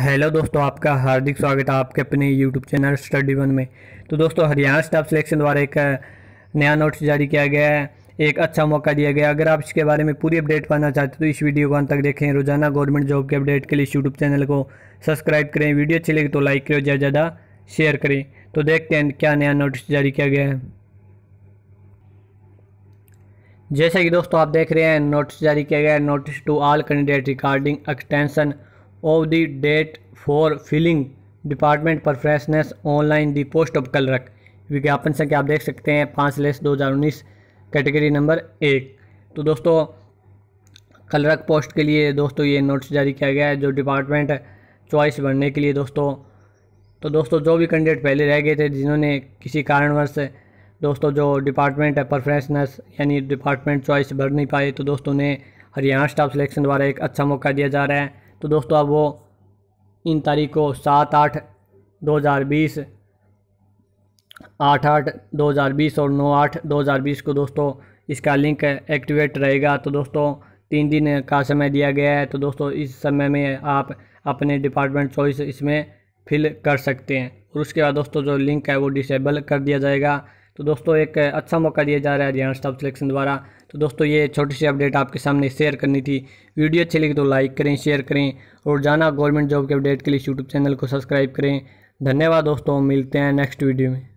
hello दोस्तों आपका हार्दिक स्वागत है आपके अपने यूट्यूब चैनल स्टडी वन में तो दोस्तों हरियाणा स्टाफ सिलेक्शन द्वारा एक नया नोटिस जारी किया गया है एक अच्छा मौका दिया गया अगर आप इसके बारे में पूरी अपडेट पाना चाहते हो तो इस वीडियो को अंत तक देखें रोजाना गवर्नमेंट जॉब के अपडेट के लिए यूट्यूब चैनल को सब्सक्राइब करें वीडियो अच्छी लगी तो लाइक करें ज़्यादा ज़्यादा शेयर करें तो देखते हैं क्या नया नोटिस जारी किया गया है जैसा कि दोस्तों आप देख रहे हैं नोटिस जारी किया गया है notice to all candidate regarding extension of the date for filling department पर freshness online the post of clerk विज्ञापन संख्या आप देख सकते हैं पाँच लेस दो हज़ार उन्नीस कैटेगरी नंबर एक तो दोस्तों कलरक पोस्ट के लिए दोस्तों ये नोटिस जारी किया गया है जो डिपार्टमेंट चॉइस भरने के लिए दोस्तों तो दोस्तों जो भी कैंडिडेट पहले रह गए थे जिन्होंने किसी कारणवश दोस्तों जो डिपार्टमेंट परफ्रेंसनेस यानी डिपार्टमेंट चॉइस भर नहीं पाए तो दोस्तों ने हरियाणा स्टाफ सिलेक्शन द्वारा एक अच्छा मौका दिया जा रहा है तो दोस्तों अब वो इन तारीख को सात आठ दो हज़ार बीस आठ आठ दो हज़ार बीस और नौ आठ दो हज़ार बीस को दोस्तों इसका लिंक एक्टिवेट रहेगा तो दोस्तों तीन दिन का समय दिया गया है तो दोस्तों इस समय में आप अपने डिपार्टमेंट चॉइस इसमें फिल कर सकते हैं और उसके बाद दोस्तों जो लिंक है वो डिसेबल कर दिया जाएगा तो दोस्तों एक अच्छा मौका दिया जा रहा है हरियाणा स्टाफ सिलेक्शन द्वारा तो दोस्तों ये छोटी सी अपडेट आपके सामने शेयर करनी थी वीडियो अच्छी लगी तो लाइक करें शेयर करें और जाना गवर्नमेंट जॉब के अपडेट के लिए यूट्यूब चैनल को सब्सक्राइब करें धन्यवाद दोस्तों मिलते हैं नेक्स्ट वीडियो में